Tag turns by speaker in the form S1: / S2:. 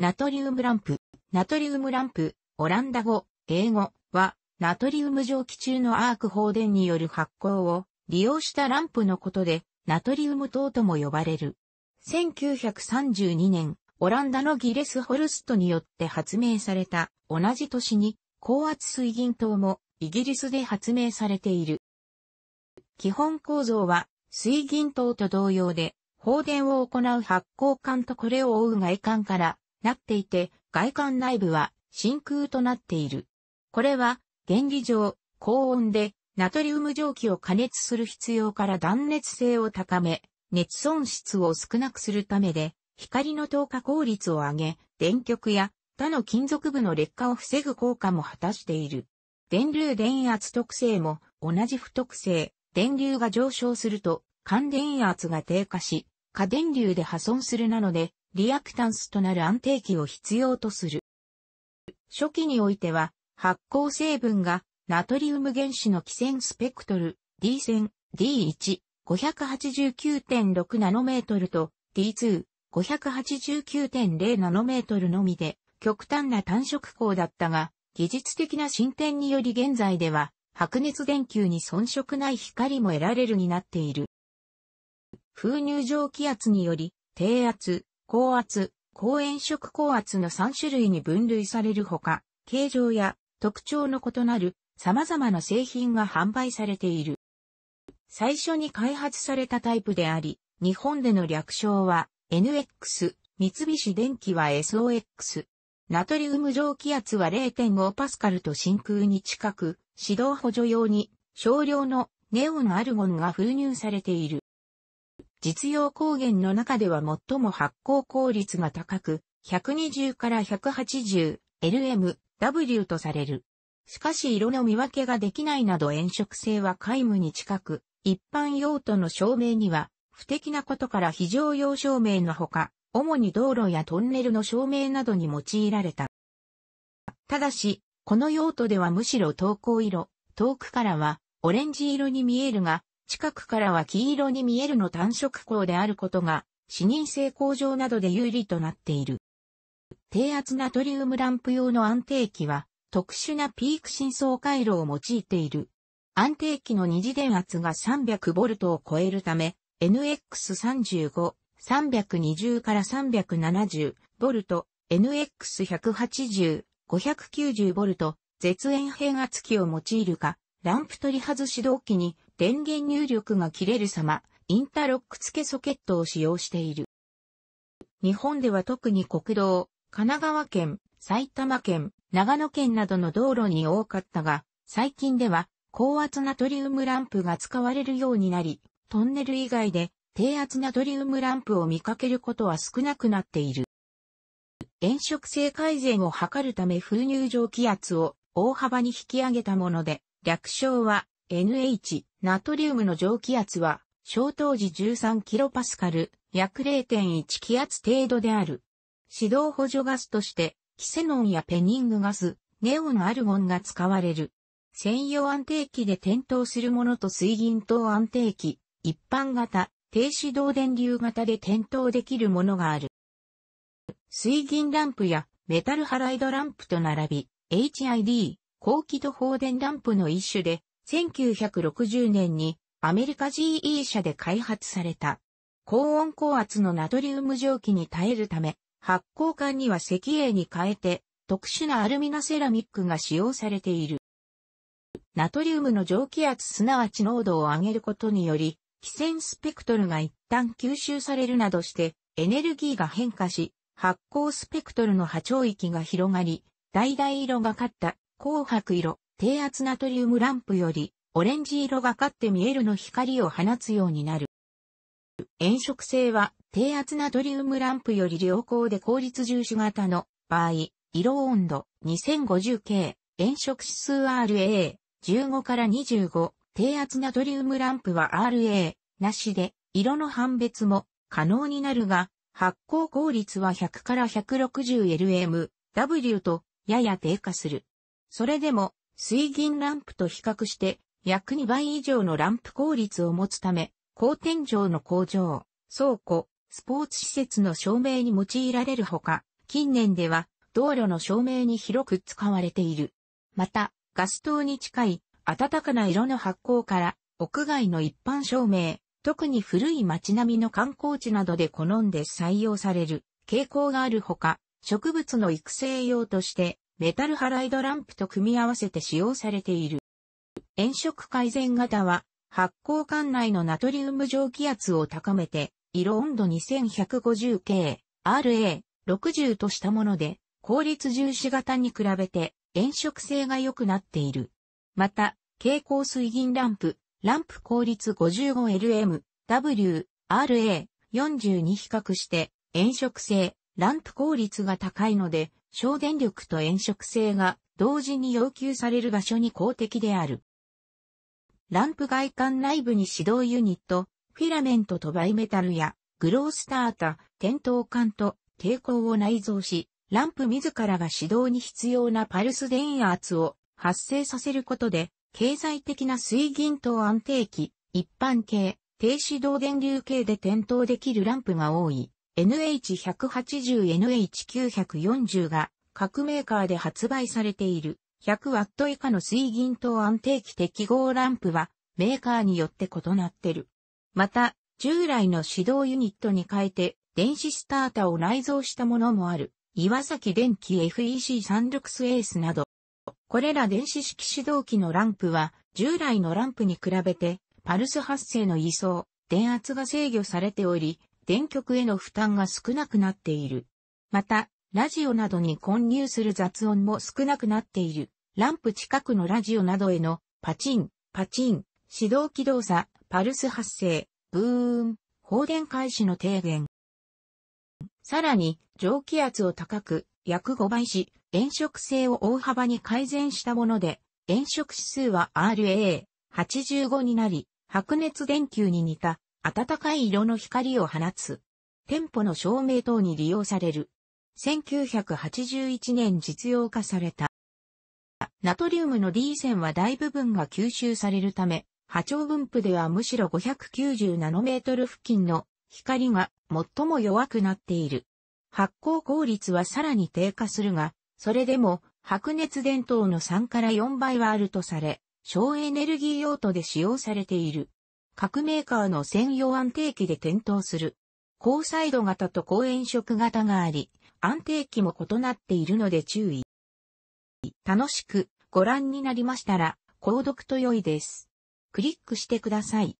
S1: ナトリウムランプ。ナトリウムランプ、オランダ語、英語は、ナトリウム蒸気中のアーク放電による発光を利用したランプのことで、ナトリウム灯とも呼ばれる。1932年、オランダのギレスホルストによって発明された、同じ年に、高圧水銀灯もイギリスで発明されている。基本構造は、水銀灯と同様で、放電を行う発光管とこれを覆う外観からなっていて、外観内部は真空となっている。これは、原理上、高温でナトリウム蒸気を加熱する必要から断熱性を高め、熱損失を少なくするためで、光の透過効率を上げ、電極や他の金属部の劣化を防ぐ効果も果たしている。電流電圧特性も同じ不特性、電流が上昇すると、乾電圧が低下し、過電流で破損するなので、リアクタンスとなる安定期を必要とする。初期においては、発光成分がナトリウム原子の基線スペクトル D 線 D1 589.6ナノメートルと D2 589.0ナノメートルのみで極端な単色光だったが、技術的な進展により現在では白熱電球に遜色ない光も得られるになっている。風入蒸気圧により低圧、高圧、高炎色高圧の3種類に分類されるほか、形状や特徴の異なる様々な製品が販売されている。最初に開発されたタイプであり、日本での略称は NX、三菱電機は SOX。ナトリウム蒸気圧は0.5パスカルと真空に近く、指導補助用に少量のネオンアルゴンが封入されている。実用光源の中では最も発光効率が高く、120から 180LMW とされる。しかし色の見分けができないなど炎色性は皆無に近く、一般用途の照明には、不適なことから非常用照明のほか、主に道路やトンネルの照明などに用いられた。ただし、この用途ではむしろ投光色、遠くからはオレンジ色に見えるが、近くからは黄色に見えるの単色光であることが、視認性向上などで有利となっている。低圧ナトリウムランプ用の安定器は、特殊なピーク深層回路を用いている。安定器の二次電圧が 300V を超えるため、NX35、320から 370V、NX180、590V、絶縁変圧器を用いるか、ランプ取り外し動機に電源入力が切れる様、インターロック付けソケットを使用している。日本では特に国道、神奈川県、埼玉県、長野県などの道路に多かったが、最近では高圧ナトリウムランプが使われるようになり、トンネル以外で低圧ナトリウムランプを見かけることは少なくなっている。炎色性改善を図るため風入蒸気圧を大幅に引き上げたもので、略称は NH、ナトリウムの蒸気圧は、消灯時 13kPa、約0.1気圧程度である。指導補助ガスとして、キセノンやペニングガス、ネオンアルゴンが使われる。専用安定器で点灯するものと水銀灯安定器、一般型、低指導電流型で点灯できるものがある。水銀ランプやメタルハライドランプと並び、HID、高輝度放電ランプの一種で、1960年にアメリカ GE 社で開発された。高温高圧のナトリウム蒸気に耐えるため、発酵管には石英に変えて、特殊なアルミナセラミックが使用されている。ナトリウムの蒸気圧すなわち濃度を上げることにより、気線スペクトルが一旦吸収されるなどして、エネルギーが変化し、発光スペクトルの波長域が広がり、橙色がかった紅白色、低圧ナトリウムランプよりオレンジ色がかって見えるの光を放つようになる。炎色性は低圧ナトリウムランプより良好で効率重視型の場合、色温度 2050K、炎色指数 RA、15から25、低圧ナトリウムランプは RA、なしで、色の判別も可能になるが、発光効率は100から 160LMW とやや低下する。それでも水銀ランプと比較して約2倍以上のランプ効率を持つため、高天井の工場、倉庫、スポーツ施設の照明に用いられるほか、近年では道路の照明に広く使われている。また、ガス灯に近い暖かな色の発光から屋外の一般照明、特に古い街並みの観光地などで好んで採用される傾向があるほか、植物の育成用としてメタルハライドランプと組み合わせて使用されている。炎色改善型は、発光管内のナトリウム蒸気圧を高めて、色温度 2150K、RA60 としたもので、効率重視型に比べて、炎色性が良くなっている。また、蛍光水銀ランプ、ランプ効率 55LM、W、RA42 比較して、炎色性、ランプ効率が高いので、省電力と炎色性が同時に要求される場所に公的である。ランプ外観内部に指導ユニット、フィラメントとバイメタルやグロースタータ、ー、点灯管と抵抗を内蔵し、ランプ自らが指導に必要なパルス電圧を発生させることで、経済的な水銀灯安定期、一般系、低指導電流系で点灯できるランプが多い。NH180、NH940 が各メーカーで発売されている 100W 以下の水銀灯安定期適合ランプはメーカーによって異なってる。また、従来の指導ユニットに変えて電子スターターを内蔵したものもある。岩崎電機 FEC サンルクスエースなど。これら電子式指導機のランプは従来のランプに比べてパルス発生の位相、電圧が制御されており、電極への負担が少なくなっている。また、ラジオなどに混入する雑音も少なくなっている。ランプ近くのラジオなどへのパチン、パチン、指導起動作、パルス発生、ブーン、放電開始の低減。さらに、蒸気圧を高く、約5倍し、炎色性を大幅に改善したもので、炎色指数は RA85 になり、白熱電球に似た暖かい色の光を放つ。店舗の照明等に利用される。1981年実用化された。ナトリウムの D 線は大部分が吸収されるため、波長分布ではむしろ590ナノメートル付近の光が最も弱くなっている。発光効率はさらに低下するが、それでも白熱伝統の3から4倍はあるとされ、省エネルギー用途で使用されている。各メーカーの専用安定機で点灯する。高サイド型と高炎色型があり、安定機も異なっているので注意。楽しくご覧になりましたら、購読と良いです。クリックしてください。